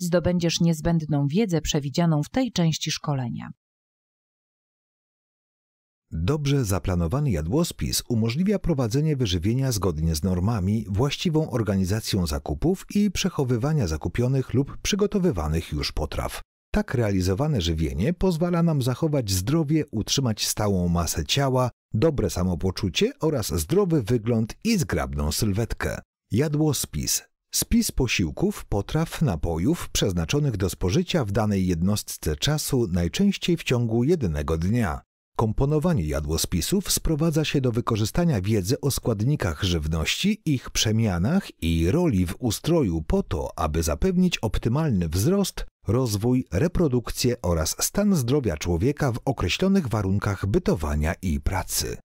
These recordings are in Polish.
zdobędziesz niezbędną wiedzę przewidzianą w tej części szkolenia. Dobrze zaplanowany jadłospis umożliwia prowadzenie wyżywienia zgodnie z normami, właściwą organizacją zakupów i przechowywania zakupionych lub przygotowywanych już potraw. Tak realizowane żywienie pozwala nam zachować zdrowie, utrzymać stałą masę ciała, dobre samopoczucie oraz zdrowy wygląd i zgrabną sylwetkę. Jadłospis Spis posiłków, potraw, napojów przeznaczonych do spożycia w danej jednostce czasu najczęściej w ciągu jednego dnia. Komponowanie jadłospisów sprowadza się do wykorzystania wiedzy o składnikach żywności, ich przemianach i roli w ustroju po to, aby zapewnić optymalny wzrost, rozwój, reprodukcję oraz stan zdrowia człowieka w określonych warunkach bytowania i pracy.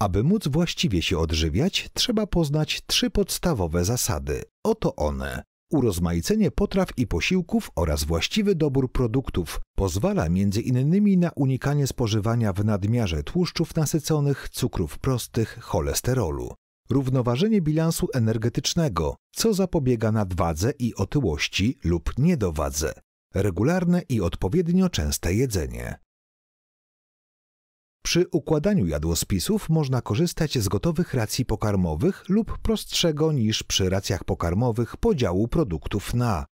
Aby móc właściwie się odżywiać, trzeba poznać trzy podstawowe zasady. Oto one. Urozmaicenie potraw i posiłków oraz właściwy dobór produktów pozwala między innymi na unikanie spożywania w nadmiarze tłuszczów nasyconych, cukrów prostych, cholesterolu. Równoważenie bilansu energetycznego, co zapobiega nadwadze i otyłości lub niedowadze. Regularne i odpowiednio częste jedzenie. Przy układaniu jadłospisów można korzystać z gotowych racji pokarmowych lub prostszego niż przy racjach pokarmowych podziału produktów na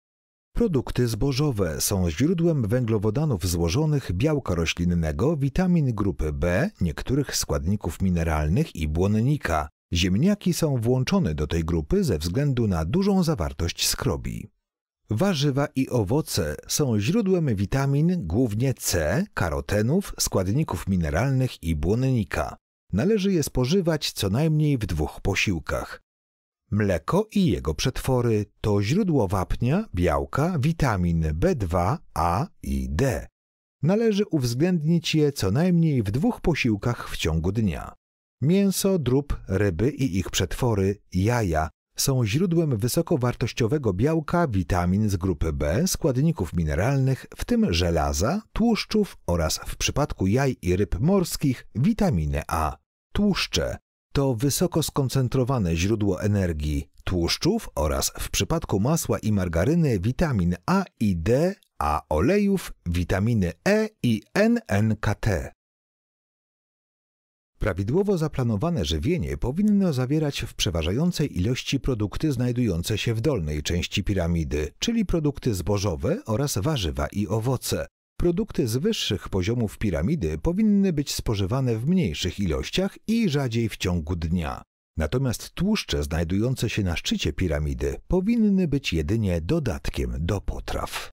Produkty zbożowe są źródłem węglowodanów złożonych białka roślinnego, witamin grupy B, niektórych składników mineralnych i błonnika. Ziemniaki są włączone do tej grupy ze względu na dużą zawartość skrobi. Warzywa i owoce są źródłem witamin, głównie C, karotenów, składników mineralnych i błonnika. Należy je spożywać co najmniej w dwóch posiłkach. Mleko i jego przetwory to źródło wapnia, białka, witamin B2, A i D. Należy uwzględnić je co najmniej w dwóch posiłkach w ciągu dnia. Mięso, drób, ryby i ich przetwory, jaja są źródłem wysokowartościowego białka, witamin z grupy B, składników mineralnych, w tym żelaza, tłuszczów oraz w przypadku jaj i ryb morskich witaminy A. Tłuszcze to wysoko skoncentrowane źródło energii, tłuszczów oraz w przypadku masła i margaryny witamin A i D, a olejów witaminy E i NNKT. Prawidłowo zaplanowane żywienie powinno zawierać w przeważającej ilości produkty znajdujące się w dolnej części piramidy, czyli produkty zbożowe oraz warzywa i owoce. Produkty z wyższych poziomów piramidy powinny być spożywane w mniejszych ilościach i rzadziej w ciągu dnia. Natomiast tłuszcze znajdujące się na szczycie piramidy powinny być jedynie dodatkiem do potraw.